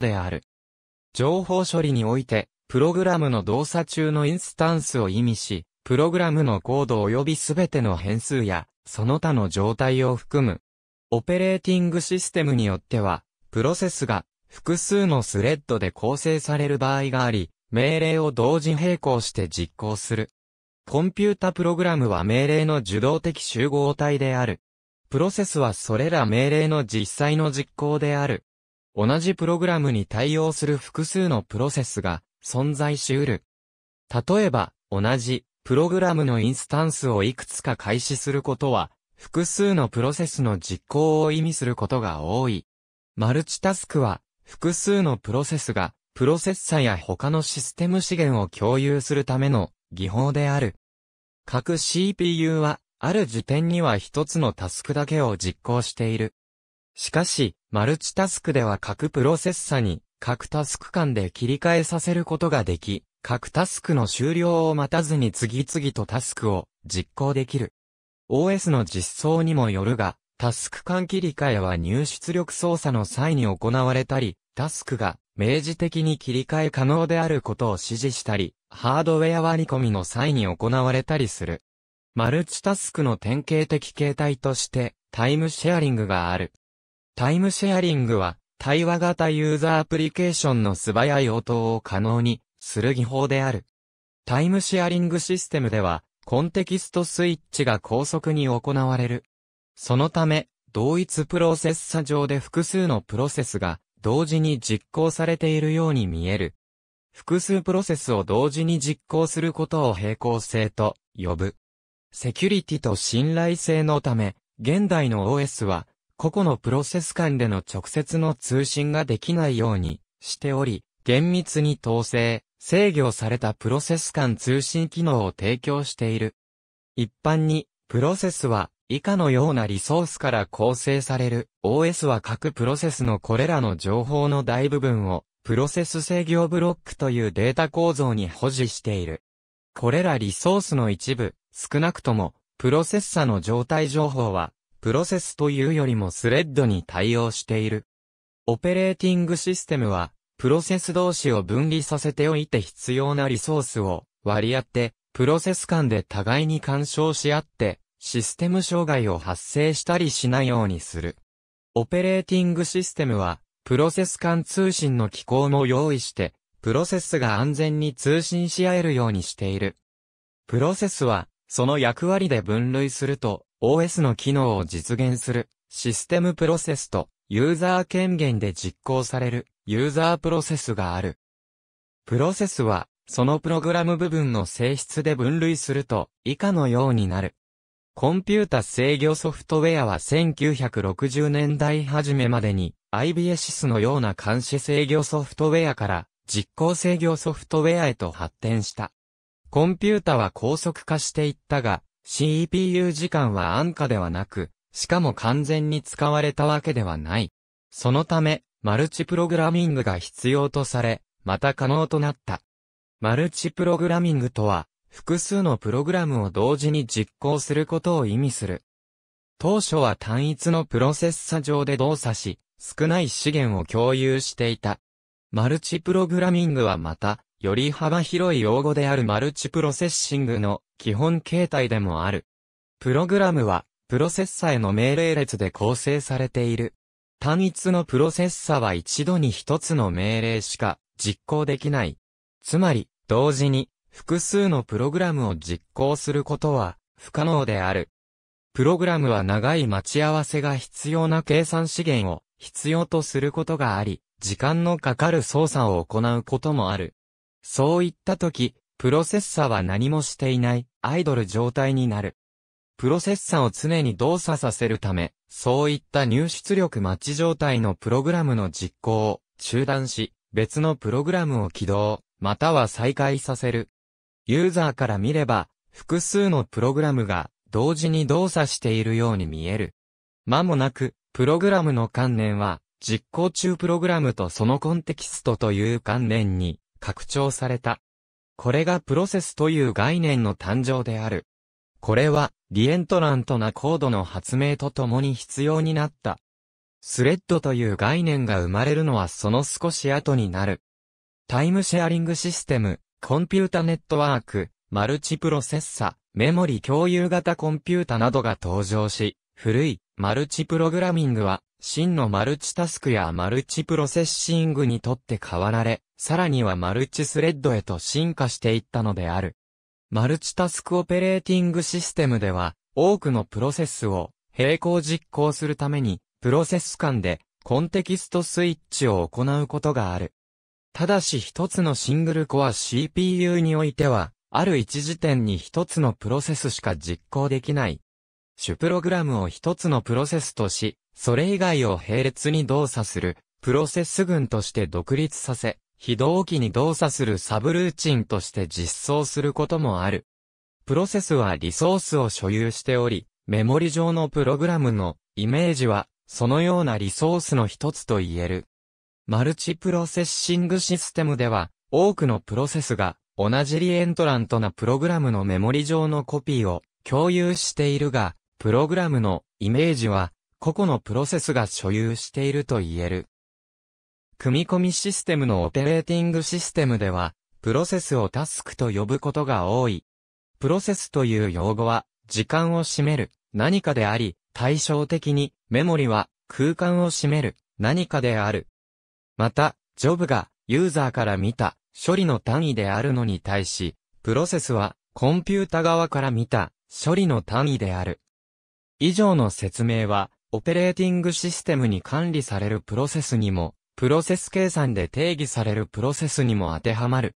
である。情報処理において、プログラムの動作中のインスタンスを意味し、プログラムのコード及びすべての変数や、その他の状態を含む。オペレーティングシステムによっては、プロセスが複数のスレッドで構成される場合があり、命令を同時並行して実行する。コンピュータプログラムは命令の受動的集合体である。プロセスはそれら命令の実際の実行である。同じプログラムに対応する複数のプロセスが存在し得る。例えば、同じプログラムのインスタンスをいくつか開始することは、複数のプロセスの実行を意味することが多い。マルチタスクは、複数のプロセスが、プロセッサや他のシステム資源を共有するための技法である。各 CPU は、ある時点には一つのタスクだけを実行している。しかし、マルチタスクでは各プロセッサに各タスク間で切り替えさせることができ、各タスクの終了を待たずに次々とタスクを実行できる。OS の実装にもよるが、タスク間切り替えは入出力操作の際に行われたり、タスクが明示的に切り替え可能であることを指示したり、ハードウェア割り込みの際に行われたりする。マルチタスクの典型的形態として、タイムシェアリングがある。タイムシェアリングは、対話型ユーザーアプリケーションの素早い応答を可能にする技法である。タイムシェアリングシステムでは、コンテキストスイッチが高速に行われる。そのため、同一プロセッサ上で複数のプロセスが同時に実行されているように見える。複数プロセスを同時に実行することを並行性と呼ぶ。セキュリティと信頼性のため、現代の OS は個々のプロセス間での直接の通信ができないようにしており、厳密に統制、制御されたプロセス間通信機能を提供している。一般に、プロセスは以下のようなリソースから構成される。OS は各プロセスのこれらの情報の大部分をプロセス制御ブロックというデータ構造に保持している。これらリソースの一部、少なくとも、プロセッサの状態情報は、プロセスというよりもスレッドに対応している。オペレーティングシステムは、プロセス同士を分離させておいて必要なリソースを割り当て、プロセス間で互いに干渉し合って、システム障害を発生したりしないようにする。オペレーティングシステムは、プロセス間通信の機構も用意して、プロセスが安全に通信し合えるようにしている。プロセスは、その役割で分類すると、OS の機能を実現するシステムプロセスとユーザー権限で実行されるユーザープロセスがある。プロセスはそのプログラム部分の性質で分類すると以下のようになる。コンピュータ制御ソフトウェアは1960年代初めまでに IBSIS のような監視制御ソフトウェアから実行制御ソフトウェアへと発展した。コンピュータは高速化していったが、CPU 時間は安価ではなく、しかも完全に使われたわけではない。そのため、マルチプログラミングが必要とされ、また可能となった。マルチプログラミングとは、複数のプログラムを同時に実行することを意味する。当初は単一のプロセッサ上で動作し、少ない資源を共有していた。マルチプログラミングはまた、より幅広い用語であるマルチプロセッシングの基本形態でもある。プログラムは、プロセッサへの命令列で構成されている。単一のプロセッサは一度に一つの命令しか実行できない。つまり、同時に複数のプログラムを実行することは不可能である。プログラムは長い待ち合わせが必要な計算資源を必要とすることがあり、時間のかかる操作を行うこともある。そういった時、プロセッサは何もしていない、アイドル状態になる。プロセッサを常に動作させるため、そういった入出力マッチ状態のプログラムの実行を中断し、別のプログラムを起動、または再開させる。ユーザーから見れば、複数のプログラムが同時に動作しているように見える。間もなく、プログラムの観念は、実行中プログラムとそのコンテキストという観念に拡張された。これがプロセスという概念の誕生である。これは、リエントラントなコードの発明とともに必要になった。スレッドという概念が生まれるのはその少し後になる。タイムシェアリングシステム、コンピュータネットワーク、マルチプロセッサ、メモリ共有型コンピュータなどが登場し、古いマルチプログラミングは真のマルチタスクやマルチプロセッシングにとって変わられ、さらにはマルチスレッドへと進化していったのである。マルチタスクオペレーティングシステムでは、多くのプロセスを並行実行するために、プロセス間でコンテキストスイッチを行うことがある。ただし一つのシングルコア CPU においては、ある一時点に一つのプロセスしか実行できない。主プログラムを一つのプロセスとし、それ以外を並列に動作する、プロセス群として独立させ、非同期に動作するサブルーチンとして実装することもある。プロセスはリソースを所有しており、メモリ上のプログラムのイメージはそのようなリソースの一つと言える。マルチプロセッシングシステムでは多くのプロセスが同じリエントラントなプログラムのメモリ上のコピーを共有しているが、プログラムのイメージは個々のプロセスが所有していると言える。組み込みシステムのオペレーティングシステムでは、プロセスをタスクと呼ぶことが多い。プロセスという用語は、時間を占める、何かであり、対照的に、メモリは、空間を占める、何かである。また、ジョブが、ユーザーから見た、処理の単位であるのに対し、プロセスは、コンピュータ側から見た、処理の単位である。以上の説明は、オペレーティングシステムに管理されるプロセスにもプロセス計算で定義されるプロセスにも当てはまる。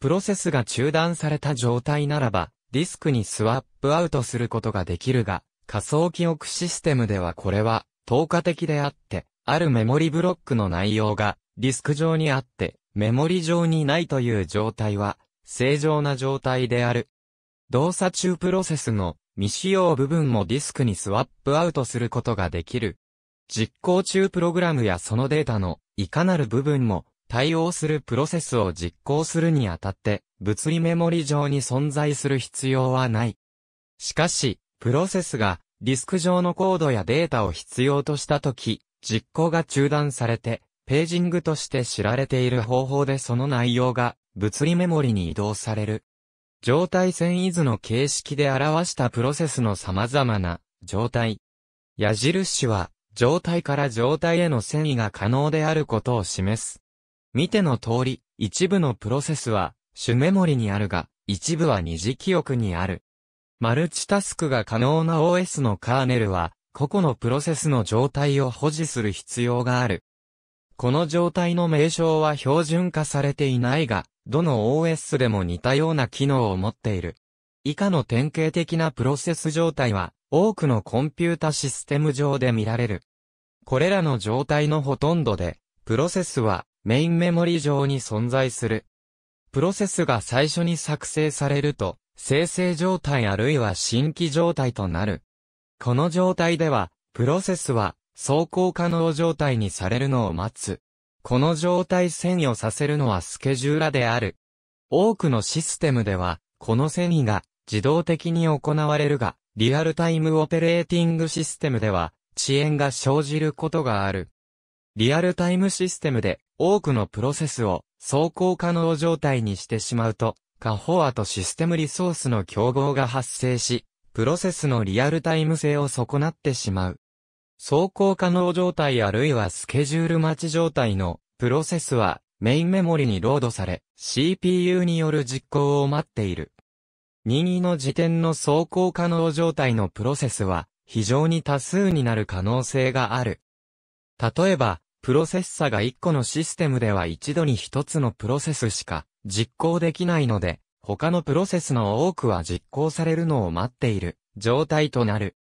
プロセスが中断された状態ならば、ディスクにスワップアウトすることができるが、仮想記憶システムではこれは、透過的であって、あるメモリブロックの内容が、ディスク上にあって、メモリ上にないという状態は、正常な状態である。動作中プロセスの未使用部分もディスクにスワップアウトすることができる。実行中プログラムやそのデータのいかなる部分も対応するプロセスを実行するにあたって物理メモリ上に存在する必要はない。しかし、プロセスがディスク上のコードやデータを必要としたとき、実行が中断されて、ページングとして知られている方法でその内容が物理メモリに移動される。状態線移図の形式で表したプロセスの様々な状態。矢印は状態から状態への遷移が可能であることを示す。見ての通り、一部のプロセスは、主メモリにあるが、一部は二次記憶にある。マルチタスクが可能な OS のカーネルは、個々のプロセスの状態を保持する必要がある。この状態の名称は標準化されていないが、どの OS でも似たような機能を持っている。以下の典型的なプロセス状態は、多くのコンピュータシステム上で見られる。これらの状態のほとんどで、プロセスはメインメモリ上に存在する。プロセスが最初に作成されると、生成状態あるいは新規状態となる。この状態では、プロセスは走行可能状態にされるのを待つ。この状態遷移をさせるのはスケジューラである。多くのシステムでは、この遷移が自動的に行われるが、リアルタイムオペレーティングシステムでは、遅延が生じることがある。リアルタイムシステムで多くのプロセスを走行可能状態にしてしまうと、過保和アとシステムリソースの競合が発生し、プロセスのリアルタイム性を損なってしまう。走行可能状態あるいはスケジュール待ち状態のプロセスはメインメモリにロードされ、CPU による実行を待っている。任意の時点の走行可能状態のプロセスは、非常に多数になる可能性がある。例えば、プロセッサが1個のシステムでは一度に1つのプロセスしか実行できないので、他のプロセスの多くは実行されるのを待っている状態となる。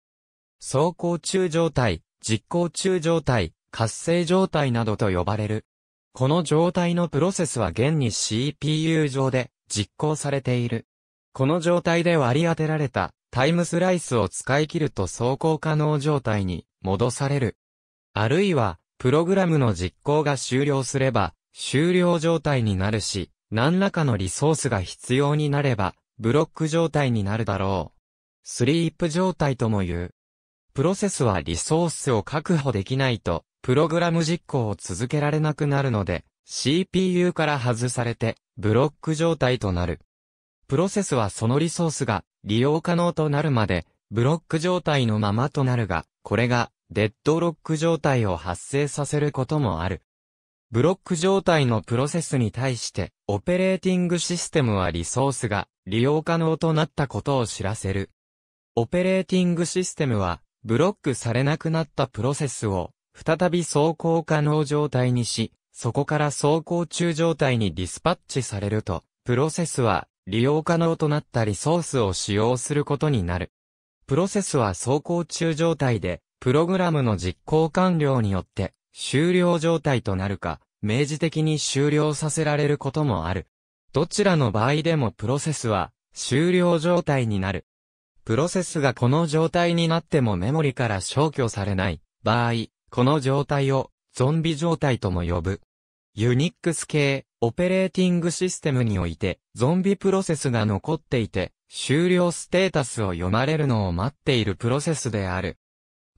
走行中状態、実行中状態、活性状態などと呼ばれる。この状態のプロセスは現に CPU 上で実行されている。この状態で割り当てられたタイムスライスを使い切ると走行可能状態に戻される。あるいは、プログラムの実行が終了すれば、終了状態になるし、何らかのリソースが必要になれば、ブロック状態になるだろう。スリープ状態とも言う。プロセスはリソースを確保できないと、プログラム実行を続けられなくなるので、CPU から外されて、ブロック状態となる。プロセスはそのリソースが利用可能となるまで、ブロック状態のままとなるが、これが、デッドロック状態を発生させることもある。ブロック状態のプロセスに対して、オペレーティングシステムはリソースが利用可能となったことを知らせる。オペレーティングシステムは、ブロックされなくなったプロセスを、再び走行可能状態にし、そこから走行中状態にディスパッチされると、プロセスは利用可能となったリソースを使用することになる。プロセスは走行中状態で、プログラムの実行完了によって終了状態となるか、明示的に終了させられることもある。どちらの場合でもプロセスは終了状態になる。プロセスがこの状態になってもメモリから消去されない場合、この状態をゾンビ状態とも呼ぶ。ユニックス系、オペレーティングシステムにおいて、ゾンビプロセスが残っていて、終了ステータスを読まれるのを待っているプロセスである。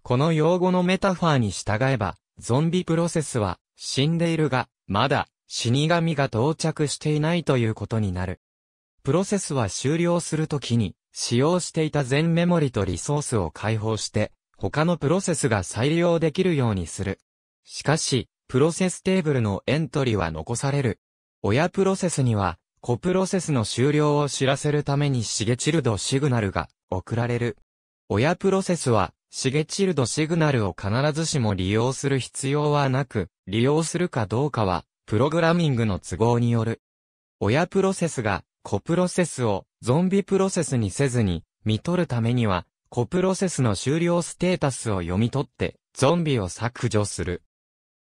この用語のメタファーに従えば、ゾンビプロセスは、死んでいるが、まだ、死神が到着していないということになる。プロセスは終了するときに、使用していた全メモリとリソースを解放して、他のプロセスが再利用できるようにする。しかし、プロセステーブルのエントリーは残される。親プロセスには、子プロセスの終了を知らせるためにシゲチルドシグナルが送られる。親プロセスは、シゲチルドシグナルを必ずしも利用する必要はなく、利用するかどうかは、プログラミングの都合による。親プロセスが、子プロセスをゾンビプロセスにせずに、見取るためには、子プロセスの終了ステータスを読み取って、ゾンビを削除する。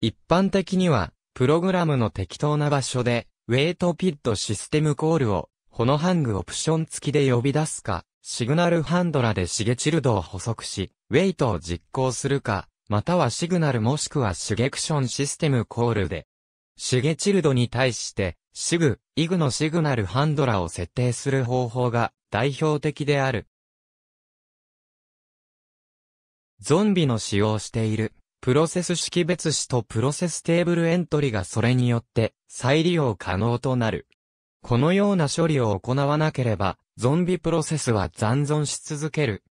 一般的には、プログラムの適当な場所で、ウェイトピットシステムコールを、このハングオプション付きで呼び出すか、シグナルハンドラでシゲチルドを補足し、ウェイトを実行するか、またはシグナルもしくはシゲクションシステムコールで、シゲチルドに対して、シグ、イグのシグナルハンドラを設定する方法が代表的である。ゾンビの使用しているプロセス識別子とプロセステーブルエントリがそれによって再利用可能となる。このような処理を行わなければ、ゾンビプロセスは残存し続ける。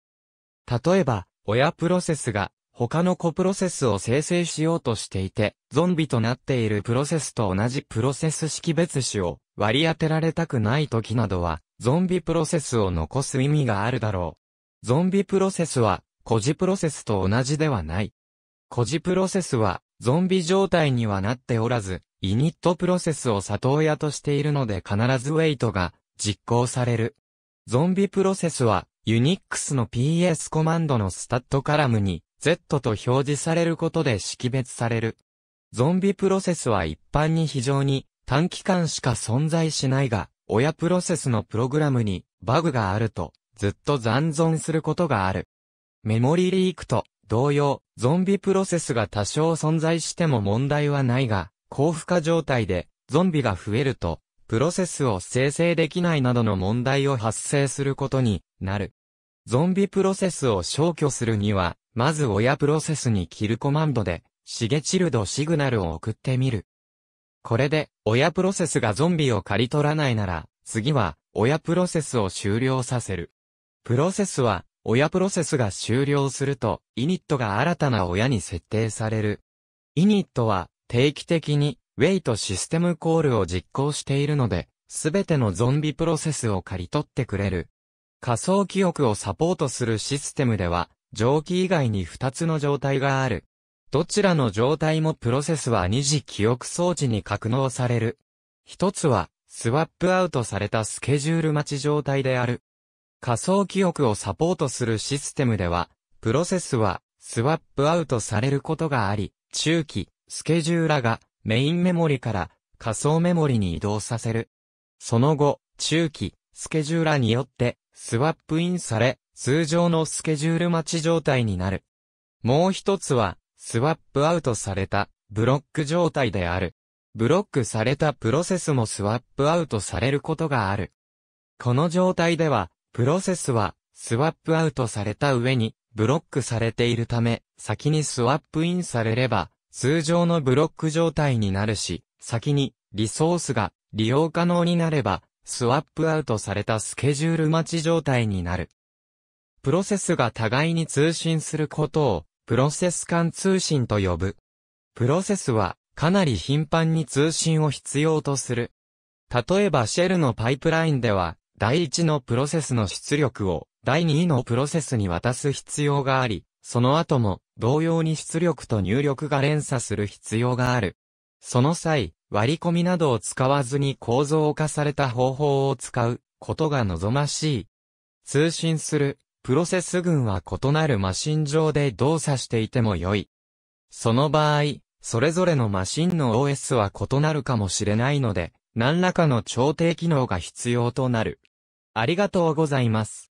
例えば、親プロセスが他の子プロセスを生成しようとしていて、ゾンビとなっているプロセスと同じプロセス識別子を割り当てられたくない時などは、ゾンビプロセスを残す意味があるだろう。ゾンビプロセスは、孤児プロセスと同じではない。孤児プロセスは、ゾンビ状態にはなっておらず、イニットプロセスを里親としているので必ずウェイトが実行される。ゾンビプロセスは、ユニックスの PS コマンドのスタッドカラムに Z と表示されることで識別される。ゾンビプロセスは一般に非常に短期間しか存在しないが、親プロセスのプログラムにバグがあるとずっと残存することがある。メモリリークと同様、ゾンビプロセスが多少存在しても問題はないが、高負荷状態でゾンビが増えると、プロセスを生成できないなどの問題を発生することになる。ゾンビプロセスを消去するには、まず親プロセスにキルコマンドで、シゲチルドシグナルを送ってみる。これで、親プロセスがゾンビを刈り取らないなら、次は、親プロセスを終了させる。プロセスは、親プロセスが終了すると、イニットが新たな親に設定される。イニットは定期的にウェイトシステムコールを実行しているので、すべてのゾンビプロセスを刈り取ってくれる。仮想記憶をサポートするシステムでは、蒸気以外に2つの状態がある。どちらの状態もプロセスは二次記憶装置に格納される。一つは、スワップアウトされたスケジュール待ち状態である。仮想記憶をサポートするシステムでは、プロセスはスワップアウトされることがあり、中期、スケジューラがメインメモリから仮想メモリに移動させる。その後、中期、スケジューラによってスワップインされ、通常のスケジュール待ち状態になる。もう一つは、スワップアウトされたブロック状態である。ブロックされたプロセスもスワップアウトされることがある。この状態では、プロセスは、スワップアウトされた上に、ブロックされているため、先にスワップインされれば、通常のブロック状態になるし、先に、リソースが、利用可能になれば、スワップアウトされたスケジュール待ち状態になる。プロセスが互いに通信することを、プロセス間通信と呼ぶ。プロセスは、かなり頻繁に通信を必要とする。例えばシェルのパイプラインでは、第一のプロセスの出力を第二位のプロセスに渡す必要があり、その後も同様に出力と入力が連鎖する必要がある。その際、割り込みなどを使わずに構造化された方法を使うことが望ましい。通信するプロセス群は異なるマシン上で動作していても良い。その場合、それぞれのマシンの OS は異なるかもしれないので、何らかの調停機能が必要となる。ありがとうございます。